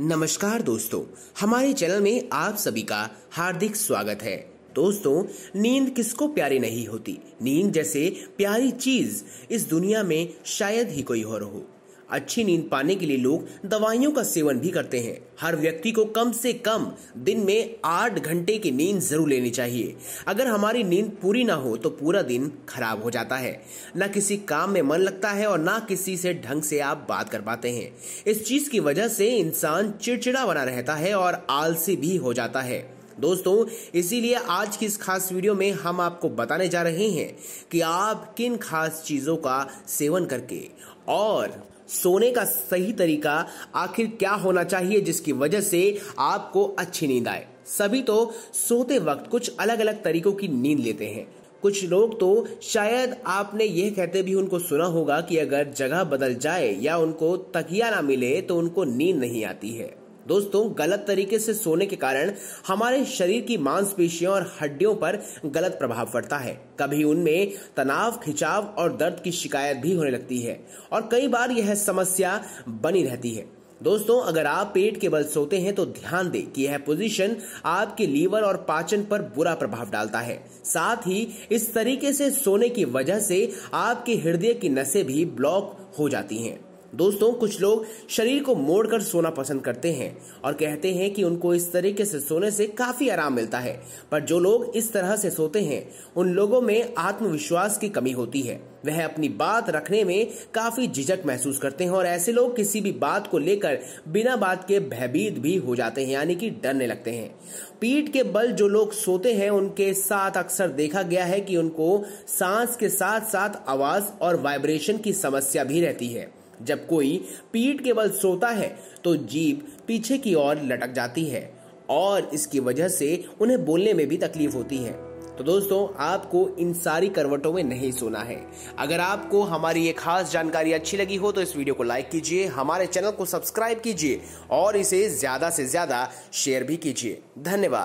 नमस्कार दोस्तों हमारे चैनल में आप सभी का हार्दिक स्वागत है दोस्तों नींद किसको प्यारी नहीं होती नींद जैसे प्यारी चीज इस दुनिया में शायद ही कोई और हो अच्छी नींद पाने के लिए लोग दवाइयों का सेवन भी करते हैं हर व्यक्ति को कम से कम दिन में आठ घंटे की नींद जरूर लेनी चाहिए अगर हमारी नींद पूरी ना हो तो पूरा दिन खराब हो जाता है ना किसी काम में मन लगता है और ना किसी से ढंग से आप बात कर पाते हैं इस चीज की वजह से इंसान चिड़चिड़ा बना रहता है और आलसी भी हो जाता है दोस्तों इसीलिए आज की इस खास वीडियो में हम आपको बताने जा रहे हैं कि आप किन खास चीज़ों का सेवन करके और सोने का सही तरीका आखिर क्या होना चाहिए जिसकी वजह से आपको अच्छी नींद आए सभी तो सोते वक्त कुछ अलग अलग तरीकों की नींद लेते हैं कुछ लोग तो शायद आपने यह कहते भी उनको सुना होगा कि अगर जगह बदल जाए या उनको तकिया ना मिले तो उनको नींद नहीं आती है दोस्तों गलत तरीके से सोने के कारण हमारे शरीर की मांसपेशियों और हड्डियों पर गलत प्रभाव पड़ता है कभी उनमें तनाव खिंचाव और दर्द की शिकायत भी होने लगती है और कई बार यह समस्या बनी रहती है दोस्तों अगर आप पेट के बल सोते हैं तो ध्यान दें कि यह पोजीशन आपके लीवर और पाचन पर बुरा प्रभाव डालता है साथ ही इस तरीके से सोने की वजह से आपके हृदय की नसें भी ब्लॉक हो जाती हैं दोस्तों कुछ लोग शरीर को मोड़कर सोना पसंद करते हैं और कहते हैं कि उनको इस तरीके से सोने से काफी आराम मिलता है पर जो लोग इस तरह से सोते हैं उन लोगों में आत्मविश्वास की कमी होती है वह अपनी बात रखने में काफी झिझक महसूस करते हैं और ऐसे लोग किसी भी बात को लेकर बिना बात के भयभीत भी हो जाते हैं यानी कि डरने लगते हैं पीठ के बल जो लोग सोते हैं उनके साथ अक्सर देखा गया है कि उनको सांस के साथ साथ आवाज और वाइब्रेशन की समस्या भी रहती है जब कोई पीठ के बल सोता है तो जीभ पीछे की ओर लटक जाती है और इसकी वजह से उन्हें बोलने में भी तकलीफ होती है तो दोस्तों आपको इन सारी करवटों में नहीं सोना है अगर आपको हमारी ये खास जानकारी अच्छी लगी हो तो इस वीडियो को लाइक कीजिए हमारे चैनल को सब्सक्राइब कीजिए और इसे ज़्यादा से ज़्यादा शेयर भी कीजिए धन्यवाद